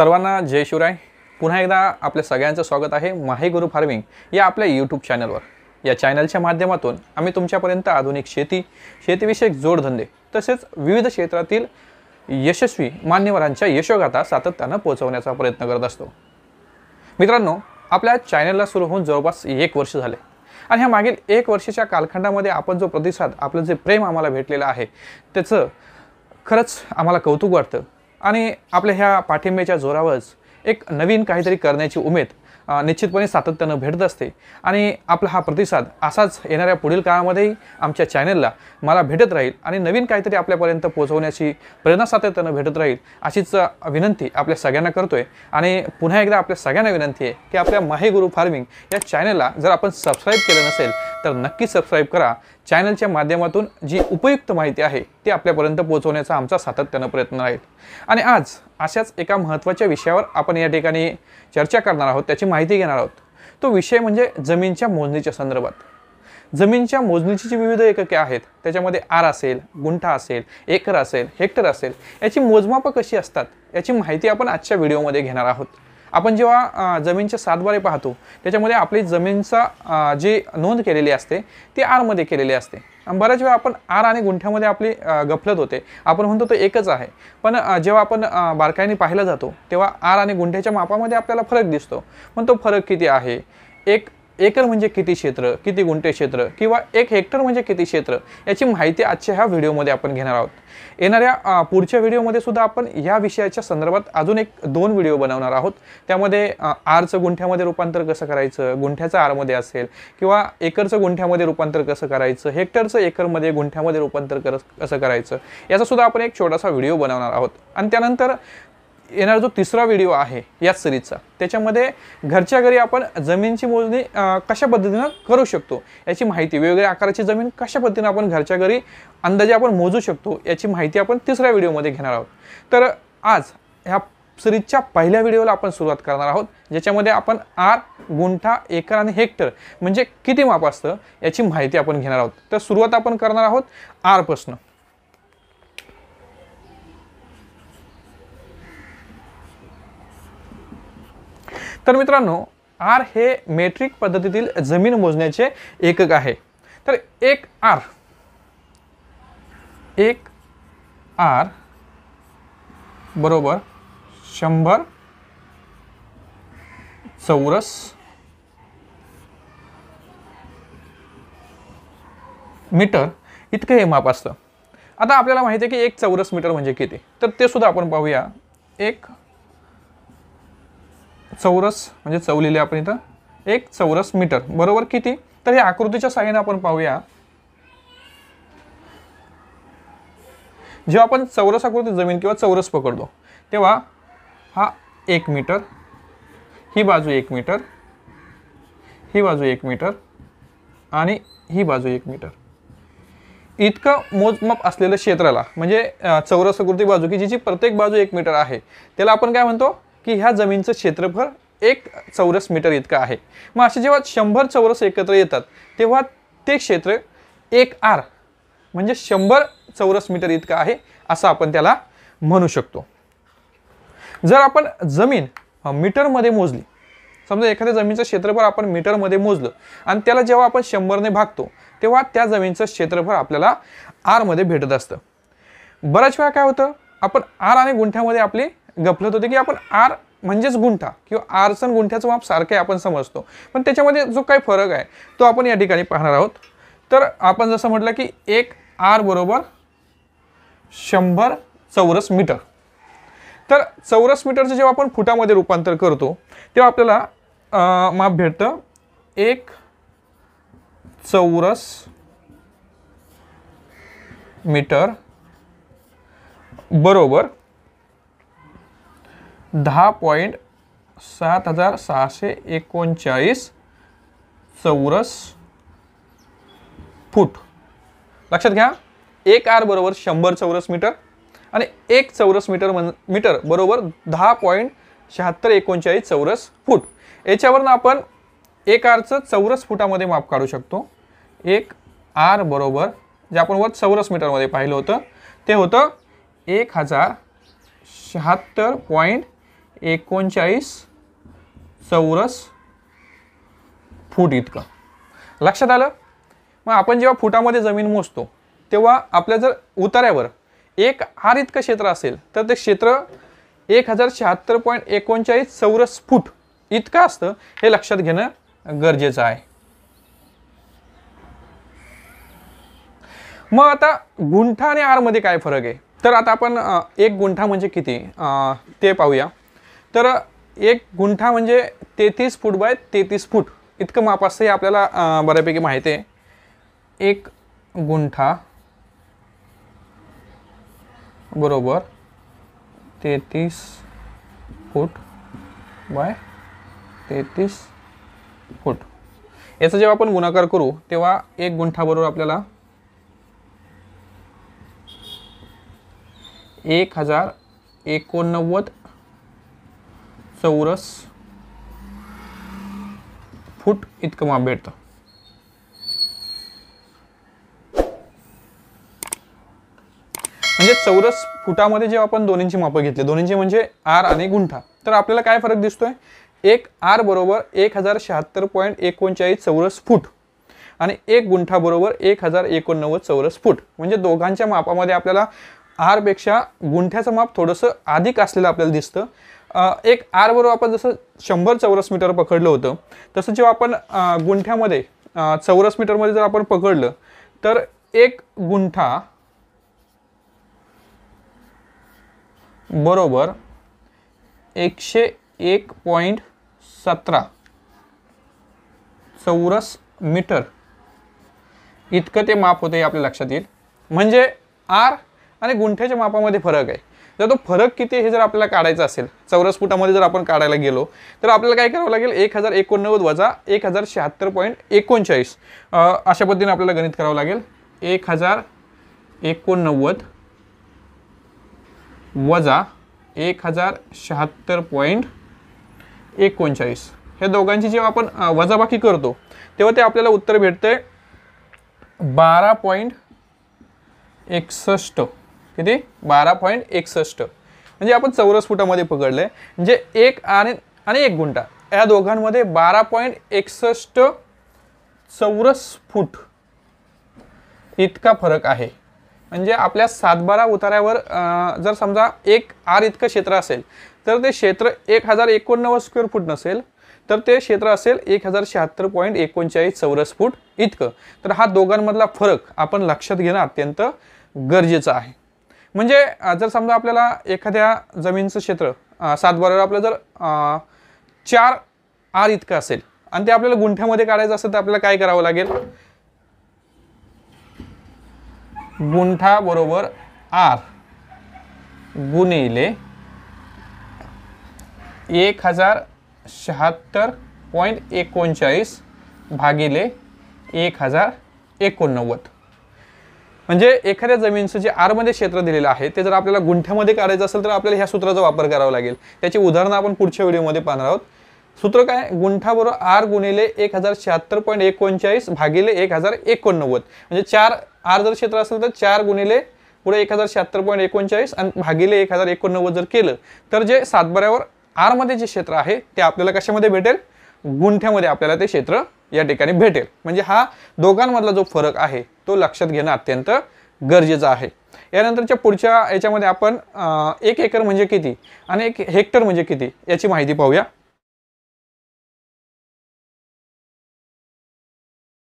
सर्वांना जय शिवराय पुन्हा एकदा आपल्या सगळ्यांचं स्वागत आहे माही गुरु फार्मिंग या आपल्या यूट्यूब चॅनलवर या चॅनलच्या माध्यमातून आम्ही तुमच्यापर्यंत आधुनिक शेती शेतीविषयक जोडधंदे तसेच विविध क्षेत्रातील यशस्वी मान्यवरांच्या यशोगाथा सातत्यानं पोहोचवण्याचा प्रयत्न करत असतो मित्रांनो आपल्या चॅनलला सुरू होऊन जवळपास एक वर्ष झाले आणि ह्या मागील एक वर्षाच्या कालखंडामध्ये आपण जो प्रतिसाद आपलं जे प्रेम आम्हाला भेटलेलं आहे त्याचं खरंच आम्हाला कौतुक वाटतं आणि आपल्या ह्या पाठिंब्याच्या जोरावरच एक नवीन काहीतरी करण्याची उमेद निश्चितपणे सातत्यानं भेटत असते आणि आपला हा प्रतिसाद असाच येणाऱ्या पुढील काळामध्येही आमच्या चॅनेलला मला भेटत राहील आणि नवीन काहीतरी आपल्यापर्यंत पोहोचवण्याची प्रेरणा सातत्यानं भेटत राहील अशीच विनंती आपल्या सगळ्यांना करतो आहे आणि पुन्हा एकदा आपल्या सगळ्यांना विनंती आहे की आपल्या माहे गुरु फार्मिंग या चॅनेलला जर आपण सबस्क्राईब केलं नसेल तर नक्की सबस्क्राईब करा चॅनलच्या माध्यमातून जी उपयुक्त माहिती आहे ती आपल्यापर्यंत पोहोचवण्याचा आमचा सातत्यानं प्रयत्न राहील आणि आज अशाच एका महत्त्वाच्या विषयावर आपण या ठिकाणी चर्चा करणार आहोत त्याची माहिती घेणार आहोत तो विषय म्हणजे जमीनच्या मोजणीच्या संदर्भात जमीनच्या मोजणीची जी विविध एकके आहेत त्याच्यामध्ये आर असेल गुंठा असेल एकर असेल हेक्टर असेल याची मोजमापं कशी असतात याची माहिती आपण आजच्या व्हिडिओमध्ये घेणार आहोत आपण जेव्हा जमीनचे सातबारे पाहतो त्याच्यामध्ये आपली जमीनचा जी नोंद केलेली असते ती आरमध्ये केलेली असते बऱ्याच वेळा आपण आर आणि गुंठ्यामध्ये आपली गफलत होते आपण म्हणतो तो एकच आहे पण जेव्हा आपण बारकाईने पाहिला जातो तेव्हा आर आणि गुंठ्याच्या मापामध्ये आपल्याला फरक दिसतो पण तो फरक किती आहे एक एकर म्हणजे किती क्षेत्र किती गुंठे क्षेत्र किंवा एक हेक्टर म्हणजे किती क्षेत्र याची माहिती आजच्या ह्या व्हिडिओमध्ये आपण घेणार आहोत येणाऱ्या पुढच्या व्हिडिओमध्ये सुद्धा आपण या विषयाच्या संदर्भात अजून एक दोन व्हिडिओ बनवणार आहोत त्यामध्ये आरचं गुंठ्यामध्ये रूपांतर कसं करायचं गुंठ्याचं आरमध्ये असेल किंवा एकरचं गुंठ्यामध्ये रूपांतर कसं करायचं हेक्टरचं एकरमध्ये गुंठ्यामध्ये रूपांतर कसं करायचं याचा सुद्धा आपण एक छोटासा व्हिडिओ बनवणार आहोत आणि त्यानंतर येणारा जो तिसरा व्हिडिओ आहे याच सिरीजचा त्याच्यामध्ये घरच्या घरी आपण जमीनची मोजणी कशा पद्धतीनं करू शकतो याची माहिती वेगवेगळ्या आकाराची जमीन कशा पद्धतीनं आपण घरच्या घरी अंदाजे आपण मोजू शकतो याची माहिती आपण तिसऱ्या व्हिडिओमध्ये घेणार आहोत तर आज ह्या सिरीजच्या पहिल्या व्हिडिओला आपण सुरुवात करणार आहोत ज्याच्यामध्ये आपण आर गुंठा एकर आणि हेक्टर म्हणजे किती माप असतं याची माहिती आपण घेणार आहोत तर सुरुवात आपण करणार आहोत आरपासनं तर मित्रांनो आर हे मेट्रिक पद्धतीतील जमीन मोजण्याचे एकक आहे तर एक आर एक आर बरोबर शंभर चौरस मीटर इतकं हे माप असतं आता आपल्याला माहिती आहे की एक चौरस मीटर म्हणजे किती तर ते सुद्धा आपण पाहूया एक चौरस म्हणजे चवलेले आपण इथं एक चौरस मीटर बरोबर किती तर या आकृतीच्या साह्याने आपण पाहूया जेव्हा आपण चौरस आकृती जमीन किंवा चौरस पकडतो तेव्हा हा एक मीटर ही बाजू एक मीटर ही बाजू एक मीटर आणि ही बाजू एक मीटर इतकं मोजमाप असलेल्या क्षेत्राला म्हणजे चौरस आकृती बाजू की जिची प्रत्येक बाजू एक मीटर आहे त्याला आपण काय म्हणतो की ह्या जमीनचं क्षेत्रफळ एक चौरस मीटर इतकं आहे मग असे जेव्हा शंभर चौरस एकत्र येतात तेव्हा ते क्षेत्र एक आर म्हणजे शंभर चौरस मीटर इतकं आहे असं आपण त्याला म्हणू शकतो जर आपण जमीन मीटरमध्ये मोजली समजा एखाद्या जमीनचं क्षेत्रफळ आपण मीटरमध्ये मोजलं आणि त्याला जेव्हा आपण शंभरने भागतो तेव्हा त्या जमीनचं क्षेत्रफळ आपल्याला आरमध्ये भेटत असतं बऱ्याच वेळा काय होतं आपण आर आणि गुंठ्यामध्ये आपली गपलत होते की आपण आर म्हणजेच गुंठा किंवा आरसन गुंठ्याचं माप सारखं आपण समजतो पण त्याच्यामध्ये जो काही फरक आहे तो आपण या ठिकाणी पाहणार आहोत तर आपण जसं म्हटलं की एक आर बरोबर शंभर चौरस मीटर तर चौरस मीटरचं जेव्हा आपण फुटामध्ये रूपांतर करतो तेव्हा आपल्याला माप भेटतं एक चौरस मीटर बरोबर दहा पॉईंट सात हजार सहाशे एकोणचाळीस चौरस फूट लक्षात घ्या एक आर बरोबर शंभर चौरस मीटर आणि एक चौरस मीटर म्हण मीटर बरोबर दहा पॉईंट शहात्तर एकोणचाळीस चौरस फूट याच्यावरनं आपण एक आरचं चौरस फुटामध्ये माप काढू शकतो एक आर बरोबर जे आपण वर चौरस मीटरमध्ये पाहिलं होतं ते होतं एक हजार शहात्तर पॉईंट एकोणचाळीस चौरस फूट इतकं लक्षात आलं मग आपण जेव्हा फुटामध्ये जमीन मोजतो तेव्हा आपल्या जर उतार्यावर एक आर इतकं क्षेत्र असेल तर ते क्षेत्र एक हजार शहात्तर पॉईंट एकोणचाळीस चौरस फूट इतकं असतं हे लक्षात घेणं गरजेचं आहे मग आता गुंठा आणि आरमध्ये काय फरक आहे तर आता आपण एक गुंठा म्हणजे किती ते पाहूया तर एक गुंठा म्हणजे तेहतीस फूट बाय तेहतीस फूट इतकं माप असतं हे आपल्याला बऱ्यापैकी माहिती आहे एक गुंठा बरोबर तेहतीस फूट बाय तेहतीस फूट याचा जेव्हा आपण गुणाकार करू तेव्हा एक गुंठाबरोबर आपल्याला एक हजार एकोणनव्वद चौरस फूट इतकं माप भेटतं म्हणजे चौरस फुटामध्ये जेव्हा आपण दोन्हींची मापं घेतली दोन्हींची म्हणजे आर आणि गुंठा तर आपल्याला काय फरक दिसतोय एक आर बरोबर एक हजार शहात्तर पॉईंट एकोणचाळीस चौरस फूट आणि एक गुंठा बरोबर एक हजार एकोणनव्वद चौरस फूट म्हणजे दोघांच्या मापामध्ये आपल्याला आरपेक्षा गुंठ्याचं माप थोडंसं अधिक असलेलं आपल्याला दिसतं एक आर बरोबर आपण जसं शंभर चौरस मीटर पकडलं होतं तसं जेव्हा आपण गुंठ्यामध्ये चौरस मीटरमध्ये जर आपण पकडलं तर एक गुंठा बरोबर एकशे एक पॉईंट सतरा चौरस मीटर इतकं ते माप होतं हे आपल्या लक्षात येईल म्हणजे आर आणि गुंठ्याच्या मापामध्ये फरक आहे तर तो फरक किती हे जर आपल्याला काढायचा असेल चौरस फुटामध्ये जर आपण काढायला गेलो तर आपल्याला काय करावं लागेल एक हजार एकोणनव्वद वजा एक हजार शहात्तर पॉईंट एकोणचाळीस अशा पद्धतीने आपल्याला गणित करावं लागेल एक हजार एकोणनव्वद वजा एक हजार शहात्तर पॉईंट एकोणचाळीस ह्या दोघांची जेव्हा आपण वजाबाकी करतो तेव्हा ते आपल्याला उत्तर भेटते बारा पॉईंट एकसष्ट किती बारा पॉईंट एकसष्ट म्हणजे आपण चौरस फुटामध्ये पकडलं आहे म्हणजे एक आणि आणि एक गुंठा या दोघांमध्ये बारा पॉईंट एकसष्ट चौरस फूट इतका फरक आहे म्हणजे आपल्या सातबारा उतार्यावर जर समजा एक आर इतकं क्षेत्र असेल तर ते क्षेत्र एक हजार एकोणनव्वद स्क्वेअर फूट नसेल तर ते क्षेत्र असेल एक हजार शहात्तर पॉईंट एकोणचाळीस चौरस फूट इतकं तर हा दोघांमधला फरक आपण लक्षात घेणं अत्यंत गरजेचं आहे म्हणजे जर समजा आपल्याला एखाद्या जमीनचं क्षेत्र सात बरोबर आपलं जर चार आर इतकं असेल आणि ते आपल्याला गुंठ्यामध्ये काढायचं असेल तर आपल्याला काय करावं लागेल गुंठा बरोबर आर गुणिले एक हजार शहात्तर पॉईंट एकोणचाळीस भागिले एक हजार एकोणनव्वद म्हणजे एखाद्या जमीनचं जे आरमध्ये क्षेत्र दिलेलं आहे ते जर आपल्याला गुंठ्यामध्ये काढायचं असेल तर आपल्याला ह्या सूत्राचा वापर करावा लागेल त्याची उदाहरणं आपण पुढच्या व्हिडिओमध्ये पाहणार आहोत सूत्र काय गुंठाबरोबर आर गुणिले एक हजार शहात्तर पॉईंट एकोणचाळीस भागिले एक हजार एकोणनव्वद म्हणजे चार आर जर क्षेत्र असेल तर चार गुणिले पुढे एक हजार शहात्तर पॉईंट एकोणचाळीस आणि भागिले एक हजार एकोणनव्वद जर केलं तर जे सातबऱ्यावर आरमध्ये जे क्षेत्र आहे ते आपल्याला कशामध्ये भेटेल गुंठ्यामध्ये आपल्याला ते क्षेत्र या ठिकाणी भेटेल म्हणजे हा दोघांमधला जो फरक आहे तो लक्षात घेणं अत्यंत गरजेचं आहे यानंतरच्या पुढच्या याच्यामध्ये आपण एक एकर म्हणजे किती आणि एक हेक्टर म्हणजे किती याची माहिती पाहूया